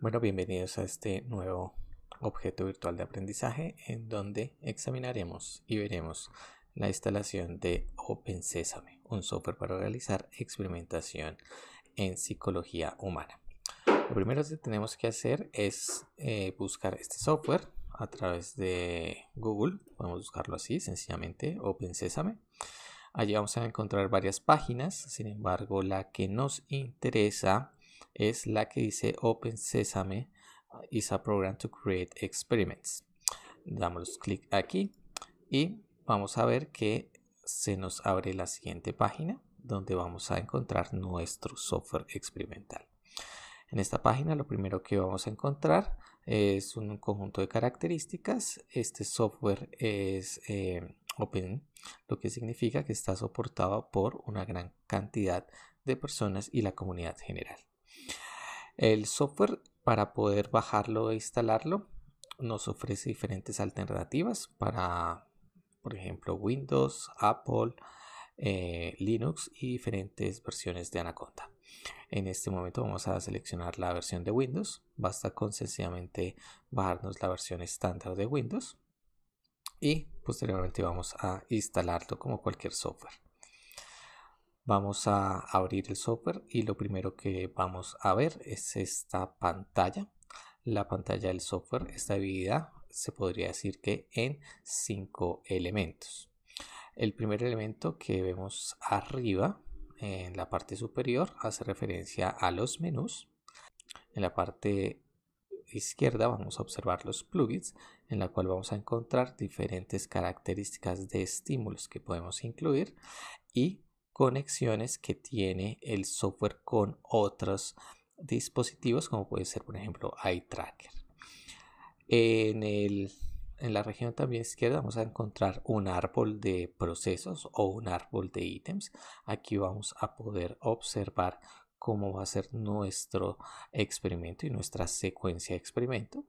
Bueno, bienvenidos a este nuevo objeto virtual de aprendizaje en donde examinaremos y veremos la instalación de Open Sesame, un software para realizar experimentación en psicología humana. Lo primero que tenemos que hacer es eh, buscar este software a través de Google, podemos buscarlo así, sencillamente Open Sesame. Allí vamos a encontrar varias páginas, sin embargo la que nos interesa es la que dice Open Sesame is a program to create experiments. Damos clic aquí y vamos a ver que se nos abre la siguiente página donde vamos a encontrar nuestro software experimental. En esta página lo primero que vamos a encontrar es un conjunto de características. Este software es eh, open, lo que significa que está soportado por una gran cantidad de personas y la comunidad general. El software para poder bajarlo e instalarlo nos ofrece diferentes alternativas para, por ejemplo, Windows, Apple, eh, Linux y diferentes versiones de Anaconda. En este momento vamos a seleccionar la versión de Windows. Basta con sencillamente bajarnos la versión estándar de Windows y posteriormente vamos a instalarlo como cualquier software. Vamos a abrir el software y lo primero que vamos a ver es esta pantalla. La pantalla del software está dividida, se podría decir que en cinco elementos. El primer elemento que vemos arriba en la parte superior hace referencia a los menús. En la parte izquierda vamos a observar los plugins en la cual vamos a encontrar diferentes características de estímulos que podemos incluir y conexiones que tiene el software con otros dispositivos, como puede ser, por ejemplo, iTracker. En, en la región también izquierda vamos a encontrar un árbol de procesos o un árbol de ítems. Aquí vamos a poder observar cómo va a ser nuestro experimento y nuestra secuencia de experimento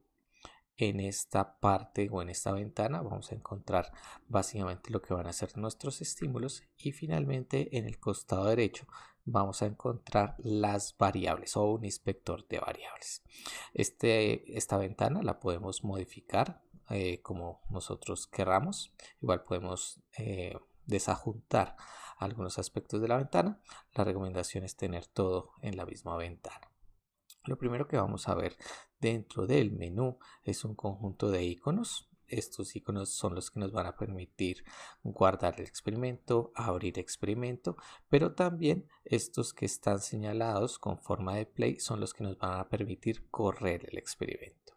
en esta parte o en esta ventana vamos a encontrar básicamente lo que van a ser nuestros estímulos y finalmente en el costado derecho vamos a encontrar las variables o un inspector de variables. Este, esta ventana la podemos modificar eh, como nosotros querramos. Igual podemos eh, desajuntar algunos aspectos de la ventana. La recomendación es tener todo en la misma ventana. Lo primero que vamos a ver dentro del menú es un conjunto de iconos. Estos iconos son los que nos van a permitir guardar el experimento, abrir experimento, pero también estos que están señalados con forma de play son los que nos van a permitir correr el experimento.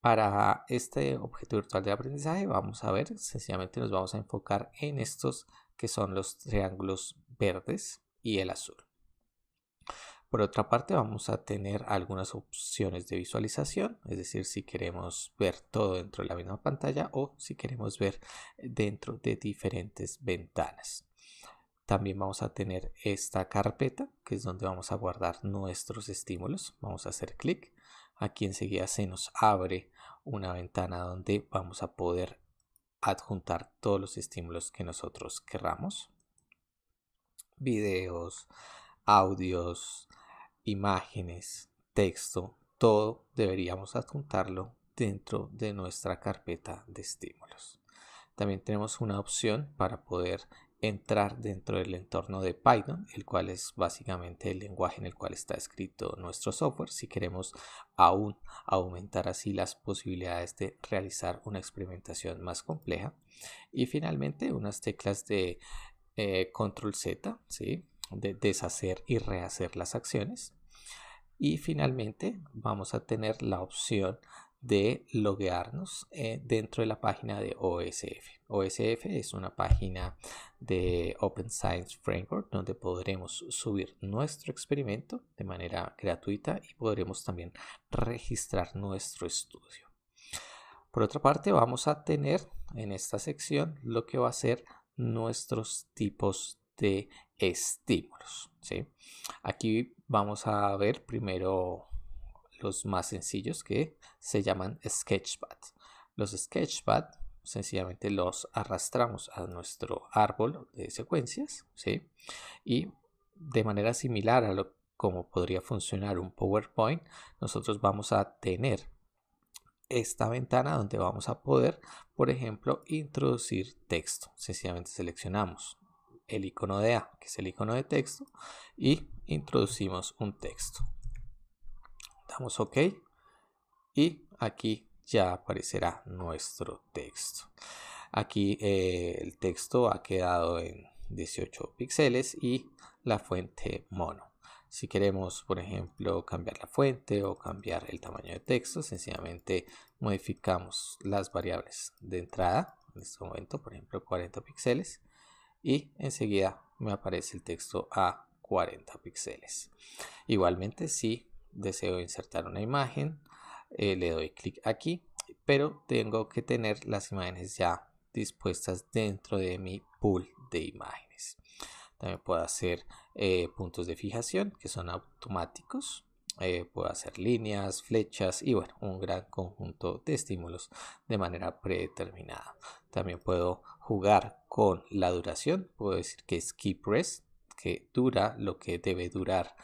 Para este objeto virtual de aprendizaje vamos a ver, sencillamente nos vamos a enfocar en estos que son los triángulos verdes y el azul. Por otra parte vamos a tener algunas opciones de visualización, es decir, si queremos ver todo dentro de la misma pantalla o si queremos ver dentro de diferentes ventanas. También vamos a tener esta carpeta, que es donde vamos a guardar nuestros estímulos. Vamos a hacer clic. Aquí enseguida se nos abre una ventana donde vamos a poder adjuntar todos los estímulos que nosotros querramos. Videos, audios, imágenes, texto, todo deberíamos adjuntarlo dentro de nuestra carpeta de estímulos. También tenemos una opción para poder entrar dentro del entorno de Python, el cual es básicamente el lenguaje en el cual está escrito nuestro software, si queremos aún aumentar así las posibilidades de realizar una experimentación más compleja. Y finalmente unas teclas de eh, control Z, ¿sí? de deshacer y rehacer las acciones. Y finalmente vamos a tener la opción de loguearnos eh, dentro de la página de OSF. OSF es una página de Open Science Framework donde podremos subir nuestro experimento de manera gratuita y podremos también registrar nuestro estudio. Por otra parte, vamos a tener en esta sección lo que va a ser nuestros tipos de estímulos. Aquí vamos a ver primero los más sencillos que se llaman sketchpad. Los sketchpad sencillamente los arrastramos a nuestro árbol de secuencias y de manera similar a lo como podría funcionar un PowerPoint, nosotros vamos a tener esta ventana donde vamos a poder, por ejemplo, introducir texto. Sencillamente seleccionamos el icono de A, que es el icono de texto, y introducimos un texto. Damos OK y aquí ya aparecerá nuestro texto. Aquí eh, el texto ha quedado en 18 píxeles y la fuente mono. Si queremos, por ejemplo, cambiar la fuente o cambiar el tamaño de texto, sencillamente modificamos las variables de entrada. En este momento, por ejemplo, 40 píxeles y enseguida me aparece el texto a 40 píxeles. Igualmente, si deseo insertar una imagen, eh, le doy clic aquí, pero tengo que tener las imágenes ya dispuestas dentro de mi pool de imágenes. También puedo hacer eh, puntos de fijación que son automáticos. Eh, puedo hacer líneas, flechas y bueno, un gran conjunto de estímulos de manera predeterminada. También puedo jugar con la duración. Puedo decir que key press que dura lo que debe durar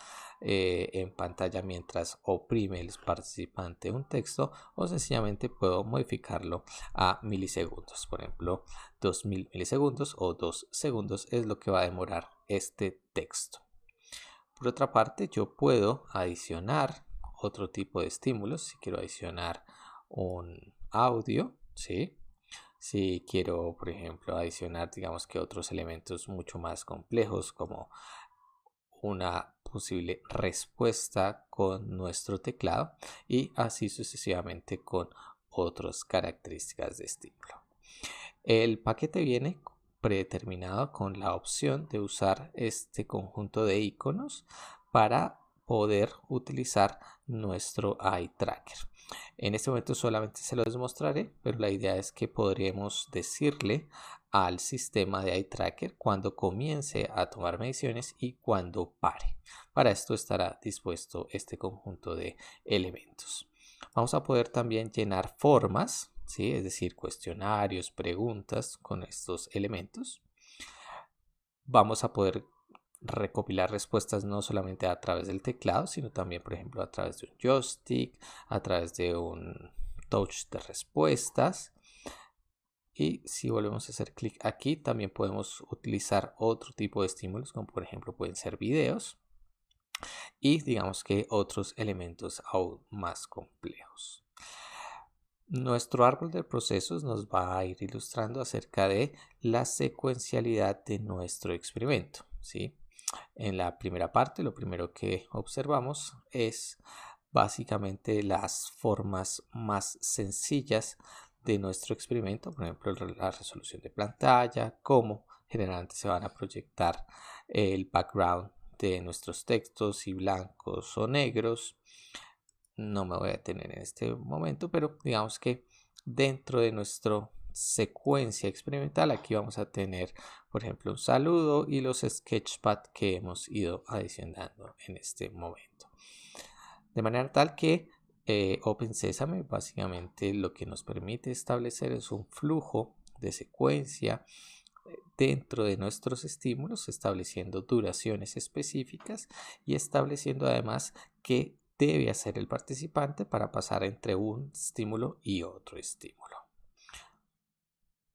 eh, en pantalla mientras oprime el participante un texto o sencillamente puedo modificarlo a milisegundos. Por ejemplo, 2000 milisegundos o 2 segundos es lo que va a demorar este texto. Por otra parte, yo puedo adicionar otro tipo de estímulos. Si quiero adicionar un audio, ¿sí? Si quiero, por ejemplo, adicionar, digamos que otros elementos mucho más complejos como una posible respuesta con nuestro teclado y así sucesivamente con otras características de estímulo. El paquete viene predeterminado con la opción de usar este conjunto de iconos para poder utilizar nuestro eye tracker. En este momento solamente se lo demostraré, pero la idea es que podremos decirle al sistema de eye tracker cuando comience a tomar mediciones y cuando pare. Para esto estará dispuesto este conjunto de elementos. Vamos a poder también llenar formas, ¿sí? es decir, cuestionarios, preguntas con estos elementos. Vamos a poder recopilar respuestas no solamente a través del teclado, sino también, por ejemplo, a través de un joystick, a través de un touch de respuestas. Y si volvemos a hacer clic aquí, también podemos utilizar otro tipo de estímulos, como por ejemplo pueden ser videos y digamos que otros elementos aún más complejos. Nuestro árbol de procesos nos va a ir ilustrando acerca de la secuencialidad de nuestro experimento. ¿sí? En la primera parte, lo primero que observamos es básicamente las formas más sencillas de nuestro experimento, por ejemplo, la resolución de pantalla, cómo generalmente se van a proyectar el background de nuestros textos, si blancos o negros. No me voy a detener en este momento, pero digamos que dentro de nuestro secuencia experimental aquí vamos a tener por ejemplo un saludo y los sketchpad que hemos ido adicionando en este momento de manera tal que eh, Open Sesame básicamente lo que nos permite establecer es un flujo de secuencia eh, dentro de nuestros estímulos, estableciendo duraciones específicas y estableciendo además qué debe hacer el participante para pasar entre un estímulo y otro estímulo.